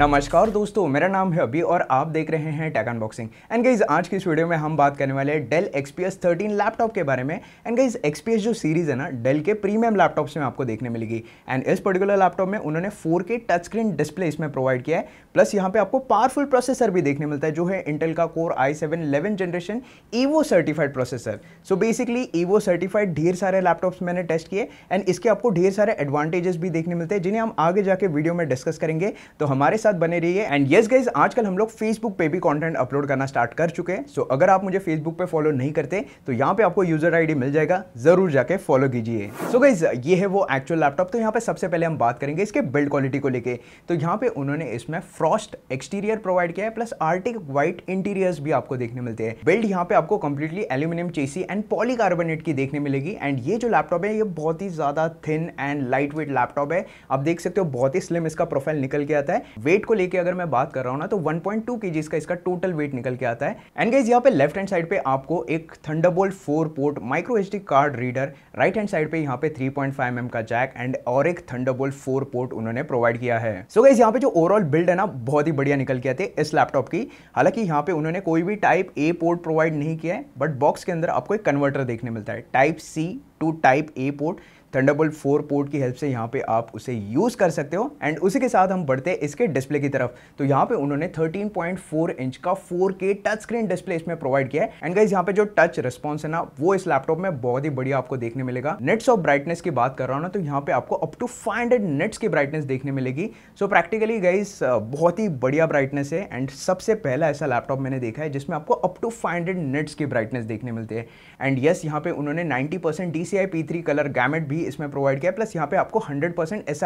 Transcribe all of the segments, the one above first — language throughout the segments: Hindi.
नमस्कार दोस्तों मेरा नाम है अभी और आप देख रहे हैं टैक अनबॉक्सिंग एंड गाइज आज की इस वीडियो में हम बात करने वाले हैं डेल एक्सपीएस 13 लैपटॉप के बारे में एंड गाइज एक्सपीएस जो सीरीज़ है ना डेल के प्रीमियम लैपटॉप्स में आपको देखने मिलेगी एंड इस पर्टिकुलर लैपटॉप में उन्होंने के टच स्क्रीन डिस्प्ले इसमें प्रोवाइड किया है प्लस यहाँ पे आपको पावरफुल प्रोसेसर भी देखने मिलता है जो है इंटेल का कोर आई seven eleven generation Evo certified processor so basically Evo certified ढेर सारे लैपटॉप्स मैंने टेस्ट किए एंड इसके आपको ढेर सारे एडवांटेजेस भी देखने मिलते हैं जिन्हें हम आगे जाके वीडियो में डिस्कस करेंगे तो हमारे साथ साथ बने रहिए एंड यस गाइज आजकल हम लोग फेसबुक पे भी कंटेंट अपलोड करना स्टार्ट कर चुके हैं सो so, अगर आप मुझे फेसबुक पे फॉलो नहीं करते तो यहाँ पे आपको यूजर आईडी मिल जाएगा जरूर जाके फॉलो कीजिए सो गाइज ये है वो एक्चुअल लैपटॉप तो यहाँ पे सबसे पहले हम बात करेंगे इसके बिल्ड क्वालिटी को लेकर तो यहाँ पे उन्होंने इसमें फ्रॉस्ट एक्सटीरियर प्रोवाइड किया है प्लस आर्टिक व्हाइट इंटीरियर भी आपको देखने मिलते हैं बिल्ड यहाँ पे आपको completely aluminium chassis and polycarbonate की देखने मिलेगी एंड ये जो लैपटॉप है ये बहुत ही ज्यादा thin and light weight laptop है आप देख सकते हो बहुत ही स्लिम इसका प्रोफाइल निकल के आता वेट वेट को लेकर अगर मैं बात कर रहा हूँ ना तो 1.2 पॉइंट टू का इसका टोटल वेट निकल के आता है एंड गाइज यहाँ पे लेफ्ट हैंड साइड पे आपको एक Thunderbolt four port micro SD card reader right hand side पे यहाँ पे 3.5 पॉइंट mm का जैक एंड और एक थंडरबोल्ट फोर पोर्ट उन्होंने प्रोवाइड किया है सो गाइज यहाँ पे जो ओवरऑल बिल्ड है ना बहुत ही बढ़िया निकल के आते हैं इस लैपटॉप की हालांकि यहाँ पे उन्होंने कोई भी टाइप ए पोर्ट प्रोवाइड नहीं किया है बट बॉक्स के अंदर आपको एक कन्वर्टर देखने मिलता है type C to type A port Thunderbolt four port की हेल्प से यहाँ पे आप उसे यूज़ कर सकते हो एंड उसी के साथ हम बढ़ते हैं इसके डिस्प्ले की तरफ तो यहाँ पे उन्होंने 13.4 इंच का 4K टच स्क्रीन डिस्प्ले इसमें प्रोवाइड किया है एंड गाइज यहाँ पे जो टच रिस्पॉन्स है ना वो इस लैपटॉप में बहुत ही बढ़िया आपको देखने मिलेगा नेट्स ऑफ ब्राइटनेस की बात कर रहा हूँ ना तो यहाँ पे आपको अप टू फाइव नेट्स की ब्राइटनेस देखने मिलेगी सो प्रैक्टिकली गाइज बहुत ही बढ़िया ब्राइटनेस है एंड सबसे पहला ऐसा लैपटॉप मैंने देखा है जिसमें आपको अप टू फाइव नेट्स की ब्राइटनेस देखने मिलती है एंड यस यहाँ पे उन्होंने ninety percent D colour gamut भी भी इसमें प्रोवाइड किया प्लस यहाँ पे आपको 100% परसेंट एस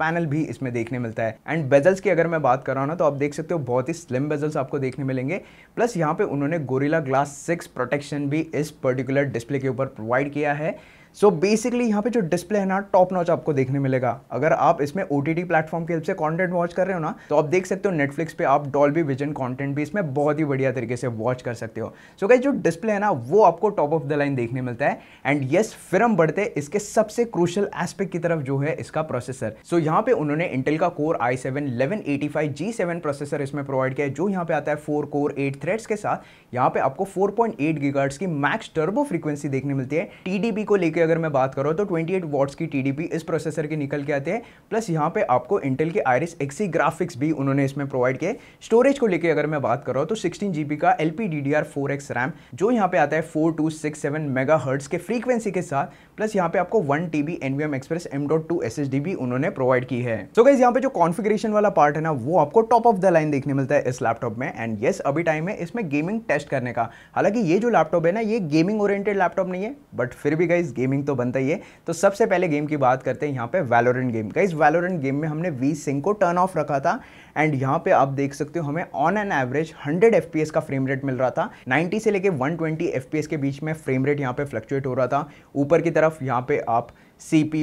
पैनल भी इसमें देखने मिलता है एंड बेजल्स की अगर मैं बात कर रहा हूँ ना तो आप देख सकते हो बहुत ही स्लिम बेजल्स आपको देखने मिलेंगे प्लस यहाँ पे उन्होंने गोरिला ग्लास सिक्स प्रोटेक्शन भी इस पर्टिकुलर डिस्प्ले के ऊपर प्रोवाइड किया है सो बेसिकली यहाँ पे जो डिस्प्ले है ना टॉप नॉच आपको देखने मिलेगा अगर आप इसमें ओ टी प्लेटफॉर्म की हेल्प से कंटेंट वॉच कर रहे हो ना तो आप देख सकते हो नेटफ्लिक्स पे आप बी विजन कॉन्टेंट भी इसमें बहुत ही बढ़िया तरीके से वॉच कर सकते हो सो so, गाइज जो डिस्प्ले है ना वो आपको टॉप ऑफ द लाइन देखने मिलता है एंड येस फिर हम बढ़ते इसके सबसे क्रूशल एस्पेक्ट की तरफ जो है इसका प्रोसेसर सो so, यहाँ पे उन्होंने इंटेल का कोर आई seven eleven eighty five G seven processor इसमें प्रोवाइड किया है जो यहाँ पे आता है फोर कोर एट थ्रेड्स के साथ यहाँ पे आपको फोर पॉइंट एट की मैक्स टर्बो फ्रीक्वेंसी देखने मिलती है टी को लेकर अगर मैं बात करूँ तो 28 एट वॉट्स की टी इस प्रोसेसर के निकल के आते हैं प्लस यहाँ पे आपको इंटेल के आयरिस एक्सी ग्राफिक्स भी उन्होंने इसमें प्रोवाइड किए स्टोरेज को लेकर अगर मैं बात कर रहा हूँ तो सिक्सटीन जी का एल पी रैम जो यहाँ पे आता है four two six seven mega hertz के फ्रीक्वेंसी के साथ प्लस यहाँ पे आपको one T B NVM express M dot two S S D भी उन्होंने प्रोवाइड की है सो so गाइज यहाँ पे जो कॉन्फिग्रेशन वाला पार्ट है ना वो आपको टॉप ऑफ द लाइन देखने मिलता है इस लैपटॉप में एंड येस अभी टाइम है इसमें गेमिंग टेस्ट करने का हालांकि ये जो लैपटॉप है ना ये गेमिंग ओरिएंटेड लैपटॉप नहीं है बट फिर भी गाइज गेमिंग गेमिंग तो बनता ही है तो सबसे पहले गेम की बात करते हैं यहाँ पे वैलोरेंट गेम का इस वैलोरेंट गेम में हमने वी सिंह को टर्न ऑफ रखा था एंड यहाँ पे आप देख सकते हो हमें ऑन एन एवरेज 100 एफ का फ्रेम रेट मिल रहा था 90 से लेके 120 ट्वेंटी के बीच में फ्रेम रेट यहाँ पे फ्लक्चुएट हो रहा था ऊपर की तरफ यहाँ पे आप सी पी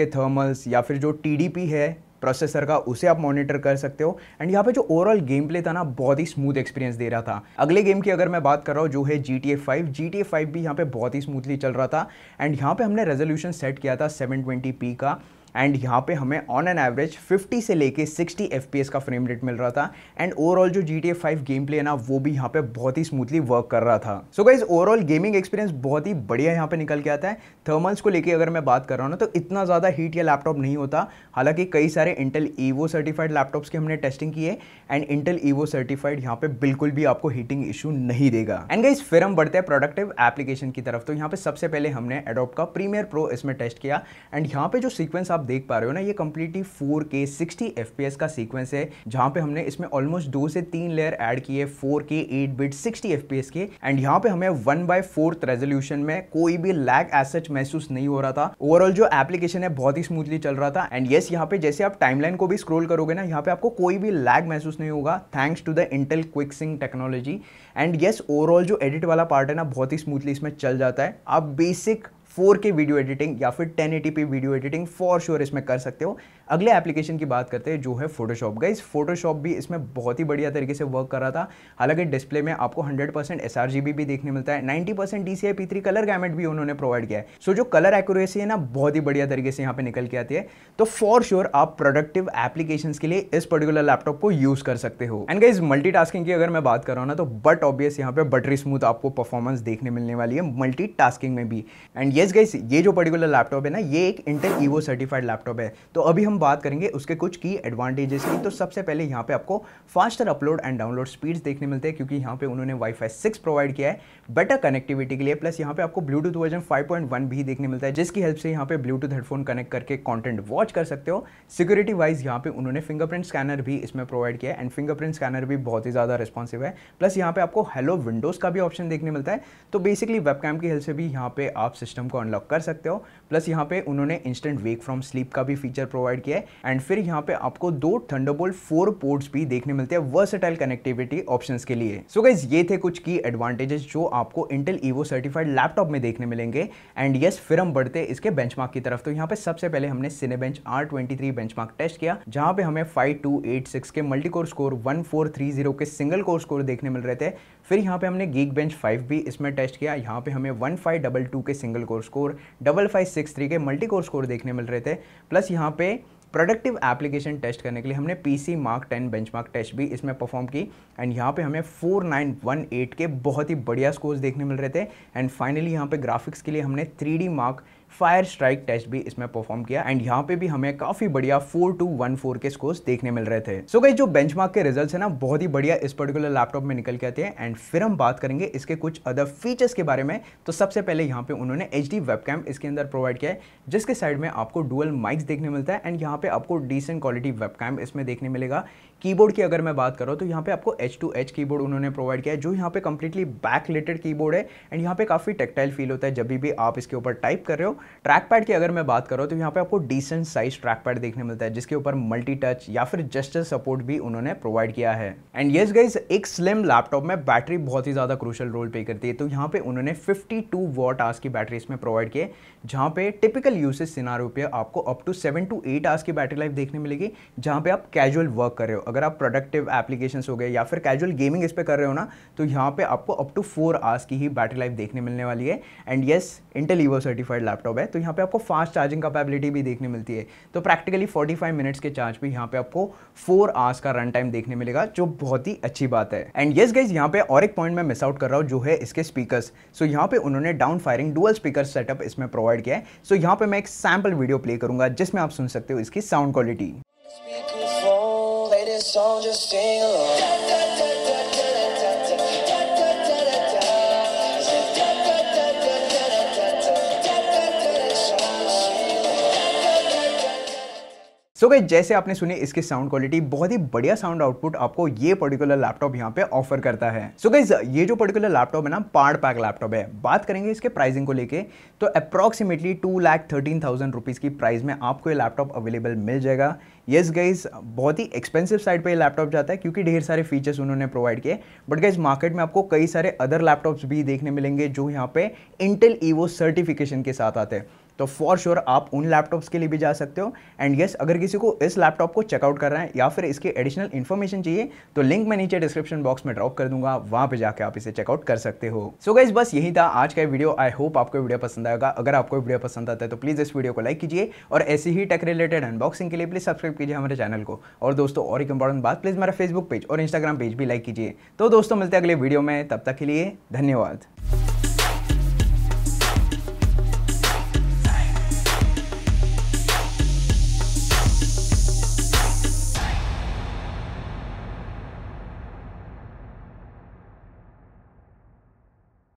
के थर्मल्स या फिर जो टी है प्रोसेसर का उसे आप मॉनिटर कर सकते हो एंड यहाँ पे जो ओवरऑल गेम प्ले था ना बहुत ही स्मूथ एक्सपीरियंस दे रहा था अगले गेम की अगर मैं बात कर रहा हूँ जो है G T A five G T A five भी यहाँ पे बहुत ही स्मूथली चल रहा था एंड यहाँ पे हमने रेजोल्यूशन सेट किया था सेवन ट्वेंटी पी का एंड यहाँ पे हमें ऑन एन एवरेज 50 से लेके 60 एफ का फ्रेम रेट मिल रहा था एंड ओवरऑल जो जी टी गेम प्ले है ना वो भी यहाँ पे बहुत ही स्मूथली वर्क कर रहा था so guys overall gaming experience बहुत ही बढ़िया यहाँ पे निकल के आता है थर्मल्स को लेके अगर मैं बात कर रहा हूँ ना तो इतना ज़्यादा हीट या लैपटॉप नहीं होता हालांकि कई सारे इंटेल ईवो सर्टिफाइड लैपटॉप्स की हमने टेस्टिंग की है एंड इंटेल ईवो सर्टिफाइड यहाँ पे बिल्कुल भी आपको हीटिंग इशू नहीं देगा एंड गाइज फिर हम बढ़ते हैं प्रोडक्टिव एप्लीकेशन की तरफ तो यहाँ पे सबसे पहले हमने एडोप का प्रीमियर प्रो इसमें टेस्ट किया एंड यहाँ पे जो सिक्वेंस आप आप देख पा रहे हो ना ये कम्प्लीटली फोर के सिक्सटी का सीक्वेंस है जहाँ पे हमने इसमें ऑलमोस्ट दो से तीन लेयर एड किए four K eight bit sixty F के एंड यहाँ पे हमें वन बाय फोर्थ रेजोल्यूशन में कोई भी लैग एज महसूस नहीं हो रहा था ओवरऑल जो एप्लीकेशन है बहुत ही स्मूथली चल रहा था एंड येस यहाँ पे जैसे आप टाइमलाइन को भी स्क्रोल करोगे ना यहाँ पे आपको कोई भी लैग महसूस नहीं होगा thanks to the Intel quick sync technology and yes overall जो एडिट वाला पार्ट है ना बहुत ही स्मूथली इसमें चल जाता है आप basic four K video editing या फिर ten 1080p video editing for sure इसमें कर सकते हो अगले एप्लीकेशन की बात करते हैं जो है फोटोशॉप गाइज फोटोशॉप भी इसमें बहुत ही बढ़िया तरीके से वर्क कर रहा था हालांकि डिस्प्ले में आपको 100% परसेंट एस भी देखने मिलता है 90% percent DCI three colour gamut भी उन्होंने प्रोवाइड किया है सो so, जो कलर एक्यूरेसी है ना बहुत ही बढ़िया तरीके से यहाँ पे निकल के आती है तो फॉर श्योर sure, आप प्रोडक्टिव एप्लीकेशन के लिए इस पर्टिकुलर लैपटॉप को यूज कर सकते हो एंड गाइज मल्टी की अगर मैं बात कर रहा हूँ ना तो बट ऑब्वियस यहाँ पे बटरी स्मूथ आपको परफॉर्मेंस देखने मिलने वाली है मल्टी में भी एंड येस गाइस ये जो पर्टिकुलर लैपटॉप है ना ये एक इंटेल ईवो सर्टिफाइड लैपटॉप है तो अभी हम बात करेंगे उसके कुछ की एडवांटेजेस की तो सबसे पहले यहाँ पे आपको faster upload and download speeds देखने मिलते हैं क्योंकि यहाँ पे उन्होंने वाईफाई सिक्स प्रोवाइड किया है बेटर कनेक्टिविटी के लिए प्लस यहाँ पे आपको ब्लूटूथ वर्जन वन भी देखने मिलता है जिसकी हेल्प से यहाँ पे ब्लूटूथ हेडफोन कनेक्ट करके कॉन्टेंट वॉच कर सकते हो सिक्योरिटी वाइज यहाँ पे उन्होंने फिंगरप्रिंट स्कैनर भी इसमें प्रोवाइड किया है एंड फिंगरप्रिंट स्कैनर भी बहुत ही ज़्यादा रिस्पॉन्सिव है प्लस यहाँ पे आपको हेलो विंडोज़ का भी ऑप्शन देखने मिलता है तो बेसिकली वेबकैम की हेल्प से भी यहाँ पे आप सिस्टम को अनलॉक कर सकते हो प्लस यहाँ पे उन्होंने इंस्टेंट वेक फ्रॉम स्लीप का भी फीचर प्रोवाइड किया है एंड फिर यहाँ पे आपको दो थंडरबोल्ट फोर पोर्ट्स भी देखने मिलते हैं वर्सटाइल कनेक्टिविटी ऑप्शन के लिए सो so गाइज ये थे कुछ की एडवांटेजेस जो आपको इंटेल ईवो सर्टिफाइड लैपटॉप में देखने मिलेंगे एंड यस yes, फिर हम बढ़ते इसके बेंच की तरफ तो यहाँ पे सबसे पहले हमने Cinebench R twenty test किया जहाँ पे हमें फाइव टू एट सिक्स के multi core score one four three zero के सिंगल कोर स्कोर देखने मिल रहे थे फिर यहाँ पे हमने गीक बेंच फाइव भी इसमें टेस्ट किया यहाँ पे हमें वन फाइव डबल टू के single core score double five six three के मल्टी कोर स्कोर देखने मिल रहे थे प्लस यहाँ पे प्रोडक्टिव एप्लीकेशन टेस्ट करने के लिए हमने P C Mark ten benchmark test भी इसमें परफॉर्म की एंड यहाँ पे हमें फोर नाइन वन एट के बहुत ही बढ़िया स्कोर्स देखने मिल रहे थे एंड फाइनली यहाँ पे ग्राफिक्स के लिए हमने three D Mark Fire Strike test भी इसमें परफॉर्म किया एंड यहाँ पे भी हमें काफी बढ़िया फोर टू वन फोर के स्कोर्स देखने मिल रहे थे सो so गई जो बेंचमार्क के रिजल्ट है ना बहुत ही बढ़िया इस पर्टिकुलर लैपटॉप में निकल के आते हैं एंड फिर हम बात करेंगे इसके कुछ अदर फीचर्स के बारे में तो सबसे पहले यहाँ पे उन्होंने एच डी इसके अंदर प्रोवाइड किया है जिसके साइड में आपको डुअल माइक्स देखने मिलता है एंड यहाँ पे आपको डिसेंट क्वालिटी वेब इसमें देखने मिलेगा कीबोर्ड की अगर मैं बात करूँ तो यहाँ पे आपको एच टू एच कीबोर्ड उन्होंने प्रोवाइड किया है जो यहाँ पे कंप्लीटली बैक रिलेटेड कीबोर्ड है एंड यहाँ पे काफ़ी टेक्टाइल फील होता है जब भी आप इसके ऊपर टाइप कर रहे हो ट्रैक पैड की अगर मैं बात करूँ तो यहाँ पे आपको डिसेंट साइज ट्रैक पैड देखने मिलता है जिसके ऊपर मल्टी टच या फिर जस्टर सपोर्ट भी उन्होंने प्रोवाइड किया है एंड येस गाइज एक स्लिम लैपटॉप में बैटरी बहुत ही ज़्यादा क्रूशल रोल प्ले करती है तो यहाँ पे उन्होंने 52 टू वॉट आर्स की बैटरी इसमें प्रोवाइड किए जहाँ पे टिपिकल यूसेज सिनारो पे आपको up to seven to eight hours की बैटरी लाइफ देखने मिलेगी जहाँ पे आप कैजुअल वर्क कर रहे हो अगर आप प्रोडक्टिव एप्लीकेशन हो गए या फिर कैजुअल गेमिंग इस पर कर रहे हो ना तो यहाँ पे आपको अप टू फोर आवर्स की ही बैटरी लाइफ देखने मिलने वाली है and yes Intel Evo certified laptop laptop है तो यहाँ पे आपको फास्ट चार्जिंग कैपेबिलिटी भी देखने मिलती है तो प्रैक्टिकली 45 मिनट्स के चार्ज पे यहाँ पे आपको 4 आवर्स का रन टाइम देखने मिलेगा जो बहुत ही अच्छी बात है एंड येस गाइज यहाँ पे और एक पॉइंट मैं मिस आउट कर रहा हूँ जो है इसके स्पीकर सो so, यहाँ पे उन्होंने down firing dual speaker setup इसमें प्रोवाइड किया है सो so, यहाँ पे मैं एक सैम्पल वीडियो प्ले करूंगा जिसमें आप सुन सकते हो इसकी साउंड क्वालिटी सो so गई जैसे आपने सुने इसकी साउंड क्वालिटी बहुत ही बढ़िया साउंड आउटपुट आपको ये पर्टिकुलर लैपटॉप यहाँ पे ऑफर करता है सो so गई ये जो पर्टिकुलर लैपटॉप है ना पार्ट पैक लैपटॉप है बात करेंगे इसके प्राइसिंग को लेके तो approximately two lakh thirteen thousand rupees की प्राइस में आपको ये लैपटॉप अवेलेबल मिल जाएगा येस yes गाइज बहुत ही एक्सपेंसिव साइड पर ये लैपटॉप जाता है क्योंकि ढेर सारे फीचर्स उन्होंने प्रोवाइड किए बट गाइज मार्केट में आपको कई सारे अदर लैपटॉप्स भी देखने मिलेंगे जो यहाँ पे इंटेल ईवो सर्टिफिकेशन के साथ आते हैं तो फॉर श्योर sure आप उन लैपटॉप्स के लिए भी जा सकते हो एंड येस yes, अगर किसी को इस लैपटॉप को चेकआउट कर रहे है या फिर इसकी एडिशनल इन्फॉर्मेशन चाहिए तो लिंक मैं नीचे डिस्क्रिप्शन बॉक्स में ड्रॉप कर दूंगा वहाँ पर जाकर आप इसे चेकआउट कर सकते हो सो so गाइज बस यही था आज का वीडियो आई होप आपको वीडियो पसंद आएगा अगर आपको वीडियो पसंद आता है तो प्लीज़ इस वीडियो को लाइक कीजिए और ऐसी ही टेक रिलेटेड अनबॉक्सिंग के लिए प्लीज़ सब्सक्राइब कीजिए हमारे चैनल को और दोस्तों और एक इंपॉर्टेंट बात प्लीज़ मेरा फेसबुक पेज और इंस्टाग्राम पेज भी लाइक कीजिए तो दोस्तों मिलते अगले वीडियो में तब तक के लिए धन्यवाद